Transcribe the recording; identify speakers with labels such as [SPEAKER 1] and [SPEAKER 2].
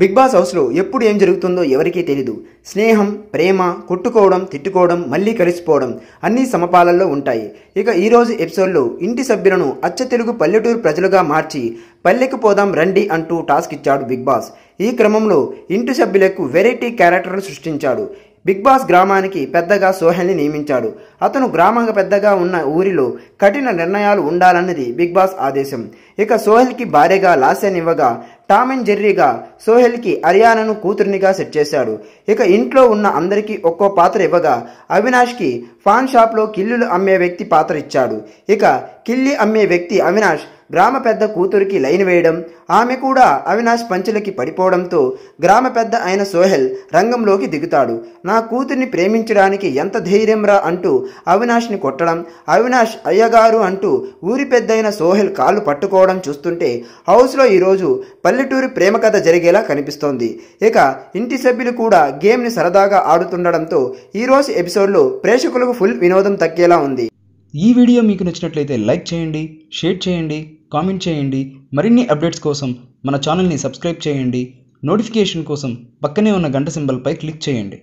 [SPEAKER 1] big boss హౌస్లో ఎప్పుడు ఏం జరుగుతుందో ఎవరికీ తెలీదు స్నేహం ప్రేమ కొట్టుకోవడం తిట్టుకోవడం మళ్ళీ కలిసిపోవడం అన్నీ సమపాలల్లో ఉంటాయి ఇక ఈరోజు ఎపిసోడ్లో ఇంటి సభ్యులను అచ్చ తెలుగు పల్లెటూరు ప్రజలుగా మార్చి పల్లెకు పోదాం రండి అంటూ టాస్క్ ఇచ్చాడు బిగ్ బాస్ ఈ క్రమంలో ఇంటి సభ్యులకు వెరైటీ క్యారెక్టర్లు సృష్టించాడు బిగ్ బాస్ గ్రామానికి పెద్దగా సోహెల్ని నియమించాడు అతను గ్రామంగా పెద్దగా ఉన్న ఊరిలో కఠిన నిర్ణయాలు ఉండాలన్నది బిగ్ బాస్ ఆదేశం ఇక సోహెల్కి భార్యగా లాస్యనివ్వగా టామ్ అండ్ జెర్రీగా సోహెల్కి అరియానను కూతురినిగా సెట్ చేశాడు ఇక ఇంట్లో ఉన్న అందరికీ ఒక్కో పాత్ర ఇవ్వగా అవినాష్కి ఫాన్ షాప్లో కిల్లులు అమ్మే వ్యక్తి పాత్ర ఇచ్చాడు ఇక కిల్లి అమ్మే వ్యక్తి అవినాష్ గ్రామ పెద్ద కూతురికి లైన్ వేయడం ఆమె కూడా అవినాష్ పంచులకి పడిపోవడంతో గ్రామ పెద్ద అయిన సోహెల్ రంగంలోకి దిగుతాడు నా కూతుర్ని ప్రేమించడానికి ఎంత ధైర్యం రా అంటూ అవినాష్ని కొట్టడం అవినాష్ అయ్యగారు అంటూ ఊరి పెద్దయిన సోహెల్ కాళ్ళు పట్టుకోవడం చూస్తుంటే హౌస్లో ఈరోజు పల్లెటూరి ప్రేమ కథ జరిగేలా కనిపిస్తోంది ఇక ఇంటి సభ్యులు కూడా గేమ్ని సరదాగా ఆడుతుండడంతో ఈరోజు ఎపిసోడ్లో ప్రేక్షకులకు ఫుల్ వినోదం తగ్గేలా ఉంది
[SPEAKER 2] ఈ వీడియో మీకు నచ్చినట్లయితే లైక్ చేయండి షేర్ చేయండి కామెంట్ చేయండి మరిన్ని అప్డేట్స్ కోసం మన ఛానల్ని సబ్స్క్రైబ్ చేయండి నోటిఫికేషన్ కోసం పక్కనే ఉన్న గంట సింబల్పై క్లిక్ చేయండి